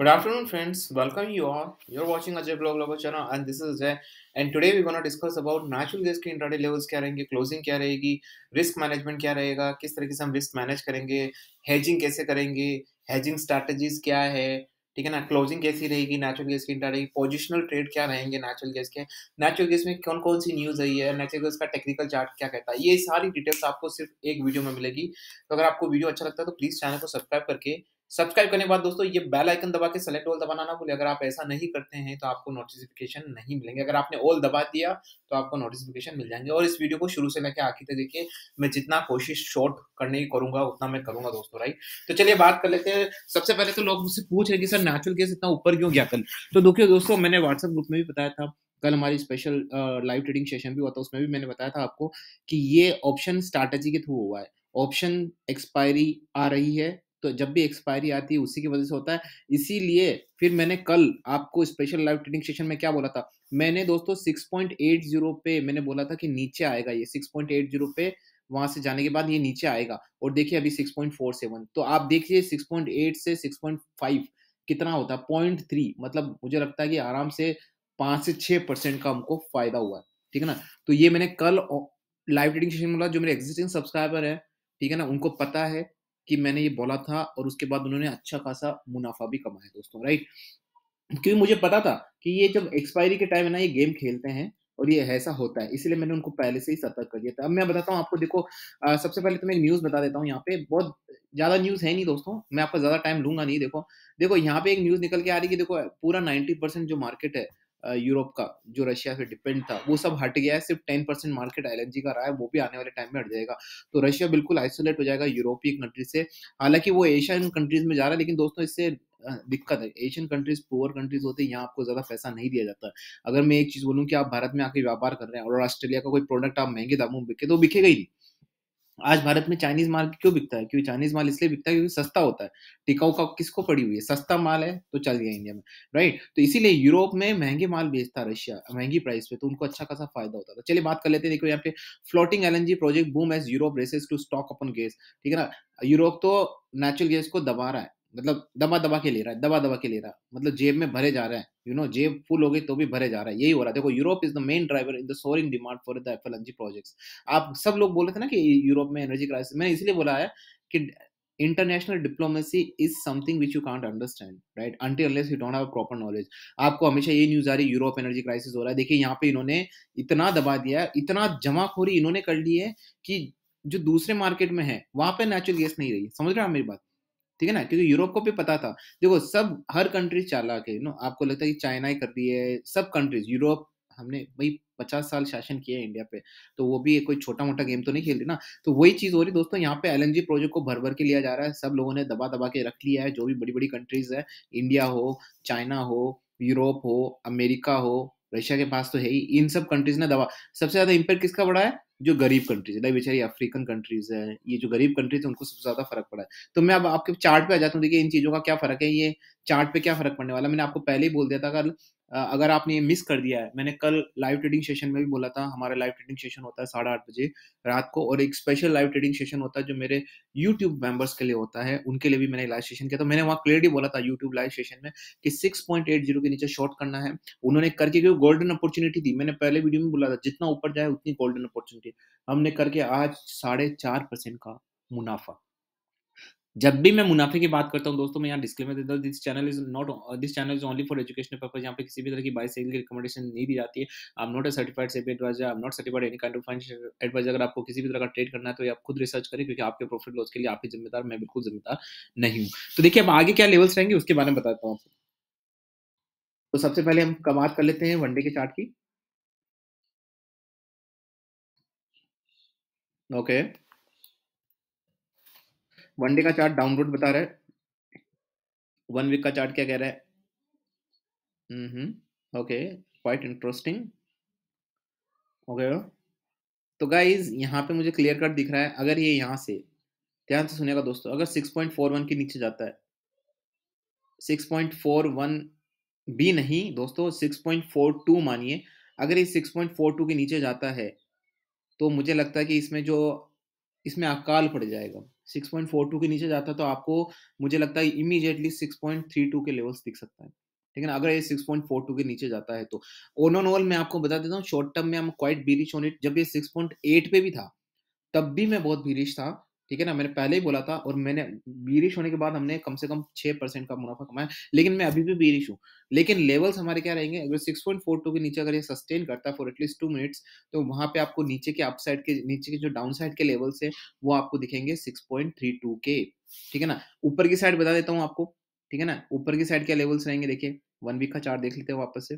Good afternoon friends, welcome you all. You're watching Ajay Blog Logo channel and this is Ajay and today we're gonna discuss about natural gas की intraday levels क्या रहेंगे closing क्या रहेगी risk management क्या रहेगा किस तरीके से हम रिस्क मैनेज करेंगे हेजिंग कैसे करेंगे हेजिंग स्ट्रैटेजीज क्या है ठीक है ना क्लोजिंग कैसी रहेगी नेचुरल गैस की इंट्राडे पोजिशनल ट्रेड क्या रहेंगे नेचुरल गैस के नेचुरल गैस में कौन कौन सी न्यूज आई है नेचुरल गैस का टेक्निकल चार्ट क्या कहता है ये सारी डिटेल्स आपको सिर्फ एक वीडियो में मिलेगी तो अगर आपको वीडियो अच्छा लगता है तो प्लीज चैनल को सब्सक्राइब करके सब्सक्राइब करने के बाद दोस्तों ये बेल आइकन दबा के सेलेक्ट ऑल दबाना ना भूलें अगर आप ऐसा नहीं करते हैं तो आपको नोटिफिकेशन नहीं मिलेंगे अगर आपने ऑल दबा दिया तो आपको नोटिफिकेशन मिल जाएंगे और इस वीडियो को शुरू से लेकर आखिर तक देखिए मैं जितना कोशिश शॉर्ट करने की करूंगा उतना मैं करूंगा दोस्तों राइट तो चलिए बात कर लेते हैं सबसे पहले तो लोग मुझसे पूछ रहे कि सर नेचुरल गैस इतना ऊपर क्यों गया कल तो देखिए दोस्तों मैंने व्हाट्सएप ग्रुप में भी बताया था कल हमारी स्पेशल लाइव ट्रेडिंग सेशन भी हुआ था उसमें भी मैंने बताया था आपको कि ये ऑप्शन स्ट्रैटेजी के थ्रू हुआ है ऑप्शन एक्सपायरी आ रही है तो जब भी एक्सपायरी आती है उसी की वजह से होता है इसीलिए फिर मैंने कल आपको स्पेशल लाइव ट्रेडिंग सेशन में क्या बोला था मैंने दोस्तों जीरो पे मैंने बोला था कि नीचे आएगा ये जीरो पे वहां से जाने के बाद ये नीचे आएगा और देखिए अभी सेवन तो आप देखिए एट से फाइव कितना होता है पॉइंट थ्री मतलब मुझे लगता है कि आराम से पाँच से छः परसेंट का हमको फायदा हुआ है ठीक है ना तो ये मैंने कल लाइव ट्रेडिंग सेशन में बोला जो मेरे एग्जिस्टिंग सब्सक्राइबर है ठीक है ना उनको पता है कि मैंने ये बोला था और उसके बाद उन्होंने अच्छा खासा मुनाफा भी कमाया दोस्तों राइट क्योंकि मुझे पता था कि ये जब एक्सपायरी के टाइम है ना ये गेम खेलते हैं और ये ऐसा होता है इसलिए मैंने उनको पहले से ही सतर्क कर दिया था अब मैं बताता हूँ आपको देखो आ, सबसे पहले तो मैं न्यूज़ बता देता हूँ यहाँ पे बहुत ज़्यादा न्यूज़ है नहीं दोस्तों मैं आपका ज़्यादा टाइम लूंगा नहीं देखो देखो यहाँ पे एक न्यूज़ निकल के आ रही है कि देखो पूरा नाइन्टी परसेंट जो मार्केट है यूरोप का जो रशिया से डिपेंड था वो सब हट गया है सिर्फ टेन परसेंट मार्केट एल का रहा है वो भी आने वाले टाइम में हट जाएगा तो रशिया बिल्कुल आइसोलेट हो जाएगा यूरोपीय कंट्री से हालांकि वो एशियन कंट्रीज में जा रहा है लेकिन दोस्तों इससे दिक्कत है एशियन कंट्रीज पुअर कंट्रीज होते हैं यहाँ आपको ज़्यादा पैसा नहीं दिया जाता अगर मैं एक चीज़ बोलूँ कि आप भारत में आके व्यापार कर रहे हैं और ऑस्ट्रेलिया का कोई प्रोडक्ट आप महंगे दामों में बिके तो बिकेगा ही नहीं आज भारत में चाइनीज माल क्यों बिकता है क्योंकि चाइनीज माल इसलिए बिकता है क्योंकि सस्ता होता है टिकाऊ का किसको पड़ी हुई है सस्ता माल है तो चल गया इंडिया में राइट तो इसीलिए यूरोप में महंगे माल बेचता रशिया महंगी प्राइस पे तो उनको अच्छा खासा फायदा होता था चलिए बात कर लेते हैं देखो यहाँ पे floating L project boom as Europe races to stock up on gas ठीक है ना यूरोप तो नेचुरल गैस को दबा रहा है मतलब दबा दबा के ले रहा है दबा दबा के ले रहा है मतलब जेब में भरे जा रहा है यू you नो know, जेब फुल हो गई तो भी भरे जा रहा है यही हो रहा है देखो Europe is the main driver in the soaring demand for the F L projects आप सब लोग बोले थे ना कि यूरोप में एनर्जी क्राइसिस मैंने इसलिए बोला है कि international diplomacy is something which you can't understand right unless you don't have proper knowledge आपको हमेशा ये न्यूज आ रही है यूरोप एनर्जी क्राइसिस हो रहा है देखिए यहाँ पे इन्होंने इतना दबा दिया इतना जमाखोरी इन्होंने कर ली है कि जो दूसरे मार्केट में है वहां पे नेचुरल गैस नहीं रही समझ रहे हो मेरी बात ठीक है ना क्योंकि यूरोप को भी पता था देखो सब हर कंट्रीज चाला के नो आपको लगता है कि चाइना ही कर रही है सब कंट्रीज यूरोप हमने भाई पचास साल शासन किया है इंडिया पे तो वो भी कोई छोटा मोटा गेम तो नहीं खेल रही ना तो वही चीज़ हो रही दोस्तों यहाँ पे एल प्रोजेक्ट को भर भर के लिया जा रहा है सब लोगों ने दबा दबा के रख लिया है जो भी बड़ी बड़ी कंट्रीज है इंडिया हो चाइना हो यूरोप हो अमेरिका हो रशिया के पास तो है ही इन सब कंट्रीज ने दवा सबसे ज्यादा इम्पैक्ट किसका पड़ा है जो गरीब कंट्रीज है बेचारी अफ्रीकन कंट्रीज है ये जो गरीब कंट्रीज है उनको सबसे ज्यादा फर्क पड़ा है तो मैं अब आपके चार्ट पे आ जाता हूँ देखिए इन चीजों का क्या फर्क है ये चार्ट पे क्या फर्क पड़ने वाला मैंने आपको पहले ही बोल दिया था अगर अगर आपने ये मिस कर दिया है मैंने कल लाइव ट्रेडिंग सेशन में भी बोला था हमारा लाइव ट्रेडिंग सेशन होता है साढ़े आठ बजे रात को और एक स्पेशल लाइव ट्रेडिंग सेशन होता है जो मेरे यूट्यूब मेंबर्स के लिए होता है उनके लिए भी मैंने लाइव सेशन किया था मैंने वहाँ क्लियरली बोला था यूट्यूब लाइव सेशन में कि सिक्स पॉइंट एट जीरो के नीचे शॉर्ट करना है उन्होंने करके क्योंकि गोल्डन अपॉर्चुनिटी दी मैंने पहले वीडियो में बोला था जितना ऊपर जाए उतनी गोल्डन अपॉर्चुनिटी हमने करके आज साढ़े चार परसेंट का मुनाफा जब भी मैं मुनाफे की बात करता हूँ दोस्तों मैं यहाँ डिस्क्लेमर देता हूँ this channel is not this channel is only for education purpose यहाँ पे किसी भी तरह की बाई सेल की रिकमेंडेशन नहीं दी जाती है I am not a certified SEBI adviser I am not certified any kind of financial adviser अगर आपको किसी भी तरह का ट्रेड करना है तो आप खुद रिसर्च करें क्योंकि आपके प्रॉफिट लॉस के लिए आप ही जिम्मेदार मैं बिल्कुल जिम्मेदार नहीं हूँ तो देखिए अब आगे क्या लेवल्स रहेंगे उसके बारे में बताता हूँ तो सबसे पहले हम बात कर लेते हैं वनडे के चार्ट की ओके okay. वन डे का चार्ट डाउनलोड बता रहा है वन वीक का चार्ट क्या कह रहा है hmm okay quite interesting okay तो गाइज यहाँ पे मुझे क्लियर कट दिख रहा है अगर ये यहाँ से ध्यान से सुनेगा दोस्तों अगर 6.41 के नीचे जाता है 6.41 भी नहीं दोस्तों 6.42 मानिए अगर ये 6.42 के नीचे जाता है तो मुझे लगता है कि इसमें जो इसमें अकाल पड़ जाएगा 6.42 के नीचे जाता तो आपको मुझे लगता है इमीजिएटली 6.32 के लेवल्स दिख सकता है ठीक है ना अगर ये 6.42 के नीचे जाता है तो ओन ऑन ऑल मैं आपको बता देता हूँ शॉर्ट टर्म में हम क्वाइट बीरिश ऑन इट जब ये 6.8 पे भी था तब भी मैं बहुत बीरिश था ठीक है ना मैंने पहले ही बोला था और मैंने बीरिश होने के बाद हमने कम से कम छह परसेंट का मुनाफा कमाया लेकिन मैं अभी भी बीरिश हूँ लेकिन लेवल्स हमारे क्या रहेंगे अगर सिक्स पॉइंट फोर टू के नीचे अगर ये सस्टेन करता है फॉर एटलीस्ट टू मिनट्स तो वहाँ पे आपको नीचे के अपसाइड के नीचे के जो डाउन साइड के लेवल्स है वो आपको दिखेंगे सिक्स पॉइंट थ्री टू के ठीक है ना ऊपर की साइड बता देता हूँ आपको ठीक है ना ऊपर की साइड क्या लेवल्स रहेंगे देखिए वन वीक का चार्ट देख लेते हैं वापस से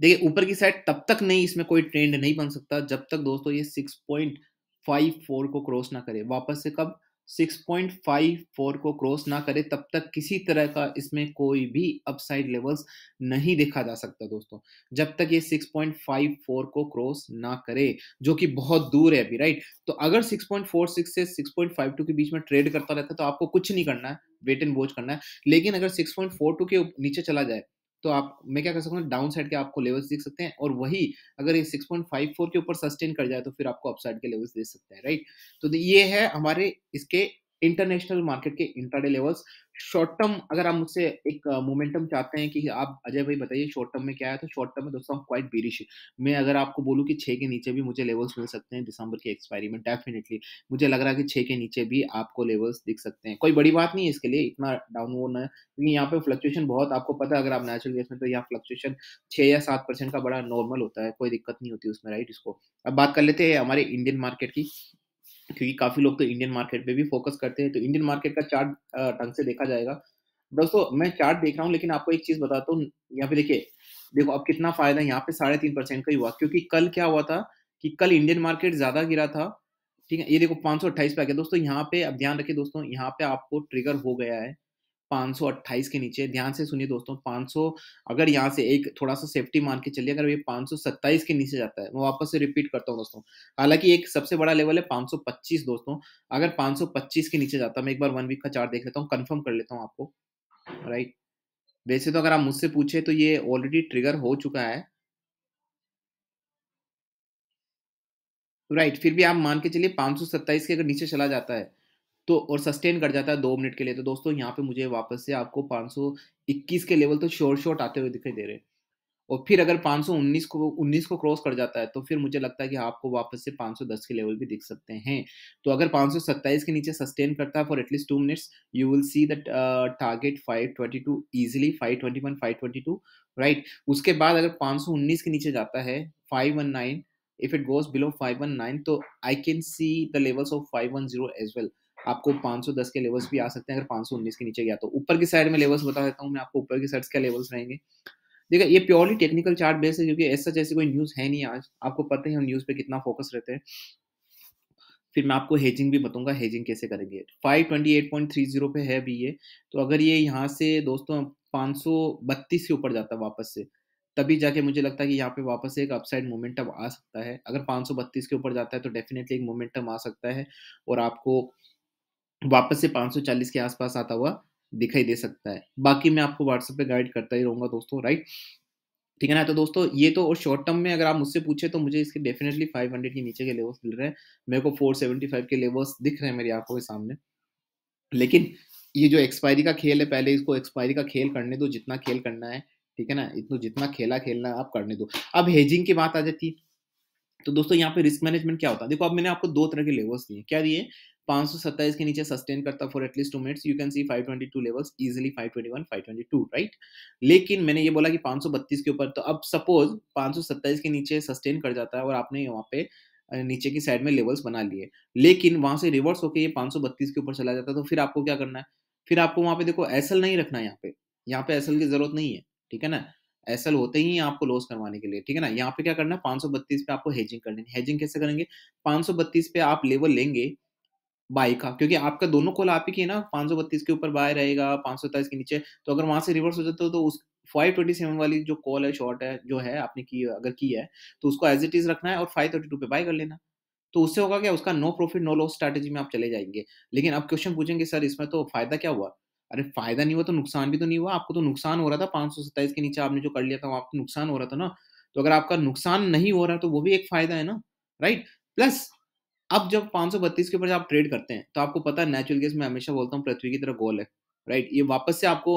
देखिए ऊपर की साइड तब तक नहीं इसमें कोई ट्रेंड नहीं बन सकता जब तक दोस्तों ये सिक्स पॉइंट फाइव फोर को क्रॉस ना करे वापस से कब सिक्स पॉइंट फाइव फोर को क्रॉस ना करे तब तक किसी तरह का इसमें कोई भी अपसाइड लेवल्स नहीं देखा जा सकता दोस्तों जब तक ये सिक्स पॉइंट फाइव फोर को क्रॉस ना करे जो कि बहुत दूर है अभी राइट तो अगर सिक्स पॉइंट फोर सिक्स से सिक्स पॉइंट फाइव टू के बीच में ट्रेड करता रहता है तो आपको कुछ नहीं करना है वेट एंड वॉच करना है लेकिन अगर सिक्स पॉइंट फोर टू के नीचे चला जाए तो आप मैं क्या कर सकता हूँ डाउन साइड के आपको लेवल्स देख सकते हैं और वही अगर ये 6.54 के ऊपर सस्टेन कर जाए तो फिर आपको अपसाइड के लेवल्स दे सकते हैं राइट तो ये है हमारे इसके इंटरनेशनल मार्केट के इंट्राडे लेवल्स शॉर्ट टर्म अगर आप मुझसे एक मोमेंटम चाहते हैं कि आप अजय भाई बताइए शॉर्ट टर्म में क्या है तो शॉर्ट टर्म में दोस्तों क्वाइट बीरिश मैं अगर आपको बोलूँ कि छः के नीचे भी मुझे लेवल्स मिल सकते हैं दिसंबर की एक्सपायरी में डेफिनेटली मुझे लग रहा है कि छः के नीचे भी आपको लेवल्स दिख सकते हैं कोई बड़ी बात नहीं है इसके लिए इतना डाउन वो ना क्योंकि यहाँ पे फ्लक्चुएशन बहुत आपको पता है अगर आप नेचुरल गैस में तो यहाँ फ्लक्चुएशन छः या सात परसेंट का बड़ा नॉर्मल होता है कोई दिक्कत नहीं होती उसमें राइट इसको अब बात कर लेते हैं हमारे इंडियन मार्केट की क्योंकि काफ़ी लोग तो इंडियन मार्केट पे भी फोकस करते हैं तो इंडियन मार्केट का चार्ट ढंग से देखा जाएगा दोस्तों मैं चार्ट देख रहा हूँ लेकिन आपको एक चीज़ बताता तो, हूँ यहाँ पे देखिए देखो अब कितना फ़ायदा यहाँ पे साढ़े तीन परसेंट का ही हुआ क्योंकि कल क्या हुआ था कि कल इंडियन मार्केट ज़्यादा गिरा था ठीक है ये देखो पाँच सौ अट्ठाईस पे आ गया दोस्तों यहाँ पे अब ध्यान रखिए दोस्तों यहाँ पे आपको ट्रिगर हो गया है 528 के नीचे ध्यान से सुनिए दोस्तों 500 अगर यहाँ से एक थोड़ा सा सेफ्टी मान के चलिए अगर ये 527 के नीचे जाता है मैं वापस से रिपीट करता हूँ दोस्तों हालांकि एक सबसे बड़ा लेवल है 525 दोस्तों अगर 525 के नीचे जाता है मैं एक बार वन वीक का चार्ट देख लेता हूँ कन्फर्म कर लेता हूँ आपको राइट वैसे तो अगर आप मुझसे पूछे तो ये ऑलरेडी ट्रिगर हो चुका है राइट फिर भी आप मान के चलिए पाँच के अगर नीचे चला जाता है तो और सस्टेन कर जाता है दो मिनट के लिए तो दोस्तों यहाँ पे मुझे वापस से आपको 521 के लेवल तो शॉर्ट शॉर्ट आते हुए दिखाई दे रहे हैं और फिर अगर 519 को 19 को क्रॉस कर जाता है तो फिर मुझे लगता है कि आपको वापस से 510 के लेवल भी दिख सकते हैं तो अगर 527 के नीचे सस्टेन करता है for at least two minutes you will see the target 522 easily 521 522 right उसके बाद अगर 519 के नीचे जाता है 519 इफ इट गोज बिलो 519 तो I can see the levels of 510 as well आपको 510 के लेवल्स भी आ सकते हैं अगर 519 के नीचे गया तो ऊपर की साइड में लेवल्स बता देता हूँ मैं आपको ऊपर की साइड क्या लेवल्स रहेंगे देखिए ये प्योरली टेक्निकल चार्ट बेस है क्योंकि ऐसा जैसे कोई न्यूज़ है नहीं आज आपको पता ही हम न्यूज़ पे कितना फोकस रहते हैं फिर मैं आपको हेजिंग भी बताऊंगा हेजिंग कैसे करेंगे 528.30 पे है अभी ये तो अगर ये यहाँ से दोस्तों 532 के ऊपर जाता वापस से तभी जाके मुझे लगता है कि यहाँ पे वापस एक अपसाइड मोमेंटम आ सकता है अगर 532 के ऊपर जाता है तो डेफिनेटली एक मोमेंटम आ सकता है और आपको वापस से 540 के आसपास आता हुआ दिखाई दे सकता है बाकी मैं आपको व्हाट्सएप पे गाइड करता ही रहूंगा दोस्तों राइट ठीक है ना तो दोस्तों ये तो और शॉर्ट टर्म में अगर आप मुझसे पूछे तो मुझे इसके डेफिनेटली 500 के नीचे के लेवल्स मिल रहे हैं मेरे को 475 के लेवल्स दिख रहे हैं मेरी आंखों के सामने लेकिन ये जो एक्सपायरी का खेल है पहले इसको एक्सपायरी का खेल करने दो जितना खेल करना है ठीक है ना इतना जितना खेला खेलना आप करने दो अब हेजिंग की बात आ जाती है तो दोस्तों यहाँ पे रिस्क मैनेजमेंट क्या होता है देखो अब मैंने आपको दो तरह के लेवल्स दिए क्या दिए 527 के नीचे सस्टेन करता for at least two minutes you can see 522 levels easily 521 522 right लेकिन मैंने ये बोला कि 532 के ऊपर तो अब सपोज 527 के नीचे सस्टेन कर जाता है और आपने यहाँ पे नीचे की साइड में लेवल्स बना लिए लेकिन वहां से रिवर्स होकर ये 532 के ऊपर चला जाता है तो फिर आपको क्या करना है फिर आपको वहां पे देखो एसल नहीं रखना है यहाँ पे यहाँ पे एसल की जरूरत नहीं है ठीक है ना एसल होते ही आपको लॉस करवाने के लिए ठीक है ना यहाँ पे क्या करना है पाँच पे आपको हेजिंग करनी है हेजिंग कैसे करेंगे पाँच पे आप लेवल लेंगे बाई का क्योंकि आपका दोनों कॉल आप ही की है ना पाँच सौ बत्तीस के ऊपर बाय रहेगा पाँच सौ सत्ताईस के नीचे तो अगर वहां से रिवर्स हो जाता है तो उस फाइव ट्वेंटी सेवन वाली जो कॉल है शॉर्ट है जो है आपने की अगर की है तो उसको एज इट इज रखना है और फाइव थर्टी टू पे बाय कर लेना तो उससे होगा क्या उसका no profit no loss strategy में आप चले जाएंगे लेकिन अब क्वेश्चन पूछेंगे सर इसमें तो फायदा क्या हुआ अरे फायदा नहीं हुआ तो नुकसान भी तो नहीं हुआ आपको तो नुकसान हो रहा था पाँच सौ सत्ताईस के नीचे आपने जो कर लिया था आपको तो नुकसान हो रहा था ना तो अगर आपका नुकसान नहीं हो रहा तो वो भी एक फायदा है ना राइट प्लस अब जब पाँच के ऊपर आप ट्रेड करते हैं तो आपको पता है नेचुरल गैस मैं हमेशा बोलता हूँ पृथ्वी की तरफ गोल है राइट ये वापस से आपको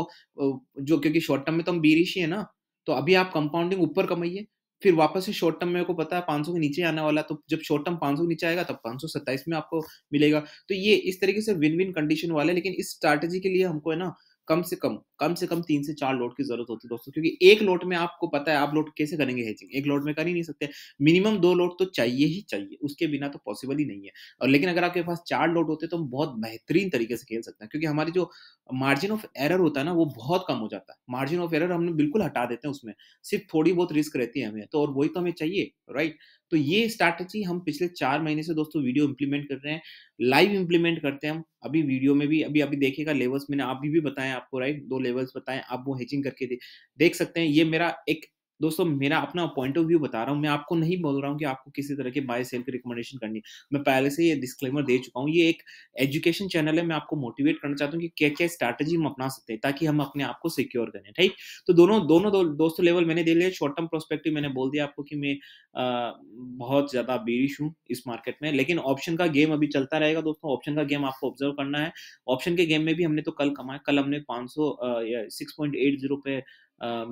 जो क्योंकि शॉर्ट टर्म में तो हम बीरिश ही है ना तो अभी आप कंपाउंडिंग ऊपर कमाइए फिर वापस से शॉर्ट टर्म में आपको पता है 500 के नीचे आने वाला तो जब शॉर्ट टर्म पाँच के नीचे आएगा तब 527 में आपको मिलेगा तो ये इस तरीके से विन विन कंडीशन वाला है लेकिन इस स्ट्रैटेजी के लिए हमको है ना कम से कम कम से कम तीन से चार लोट की जरूरत होती है दोस्तों क्योंकि एक लोट में आपको पता है आप लोट कैसे करेंगे हेजिंग एक लोट में कर ही नहीं सकते मिनिमम दो लोट तो चाहिए ही चाहिए उसके बिना तो पॉसिबल ही नहीं है और लेकिन अगर आपके पास चार लोट होते तो हम बहुत बेहतरीन तरीके से खेल सकते हैं क्योंकि हमारी जो मार्जिन ऑफ एरर होता है ना वो बहुत कम हो जाता है मार्जिन ऑफ एरर हमने बिल्कुल हटा देते हैं उसमें सिर्फ थोड़ी बहुत रिस्क रहती है हमें तो और वही तो हमें चाहिए राइट तो ये स्ट्रैटेजी हम पिछले चार महीने से दोस्तों वीडियो इंप्लीमेंट कर रहे हैं लाइव इंप्लीमेंट करते हैं हम अभी वीडियो में भी अभी अभी देखेगा लेवल्स मैंने अभी भी बताएं आपको राइट दो लेवल्स बताएं आप वो हैचिंग करके दे, देख सकते हैं ये मेरा एक दोस्तों मेरा अपना पॉइंट ऑफ व्यू बता रहा हूँ मैं आपको नहीं बोल रहा हूँ कि आपको किसी तरह के बाय सेल की रिकमेंडेशन करनी मैं पहले से ये डिस्क्लेमर दे चुका हूँ ये एक एजुकेशन चैनल है मैं आपको मोटिवेट करना चाहता हूँ कि क्या क्या स्ट्रैटेजी हम अपना सकते हैं ताकि हम अपने आप को सिक्योर करें ठीक तो दोनों दोनों दो, दोस्तों लेवल मैंने दे लिया शॉर्ट टर्म प्रोस्पेक्टिव मैंने बोल दिया आपको कि मैं आ, बहुत ज़्यादा बीरिश हूँ इस मार्केट में लेकिन ऑप्शन का गेम अभी चलता रहेगा दोस्तों ऑप्शन का गेम आपको ऑब्जर्व करना है ऑप्शन के गेम में भी हमने तो कल कमाया कल हमने पाँच सौ सिक्स पॉइंट एट जीरो पे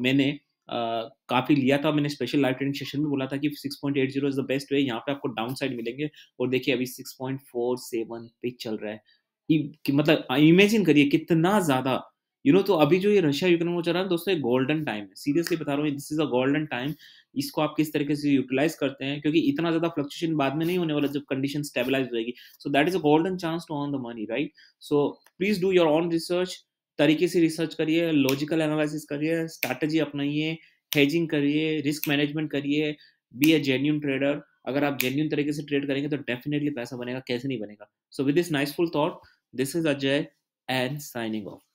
मैंने काफ़ी लिया था मैंने स्पेशल लाइव ट्रेडिंग सेशन में बोला था कि 6.80 इज द बेस्ट वे यहाँ पे आपको डाउन साइड मिलेंगे और देखिए अभी 6.47 पे चल रहा है कि मतलब इमेजिन करिए कितना ज़्यादा यू नो तो अभी जो ये रशिया यूक्रेन वो चल रहा है दोस्तों गोल्डन टाइम है सीरियसली बता रहा हूँ this is a golden time इसको आप किस तरीके से यूटिलाइज करते हैं क्योंकि इतना ज्यादा फ्लक्चुएशन बाद में नहीं होने वाला जब कंडीशन स्टेबलाइज होगी so that is a golden chance to earn the money right so please do your own research तरीके से रिसर्च करिए लॉजिकल एनालिसिस करिए स्ट्रैटेजी अपनाइए हेजिंग करिए रिस्क मैनेजमेंट करिए बी ए जेन्यून ट्रेडर अगर आप जेन्यून तरीके से ट्रेड करेंगे तो डेफिनेटली पैसा बनेगा कैसे नहीं बनेगा so with this niceful thought this is Ajay and signing of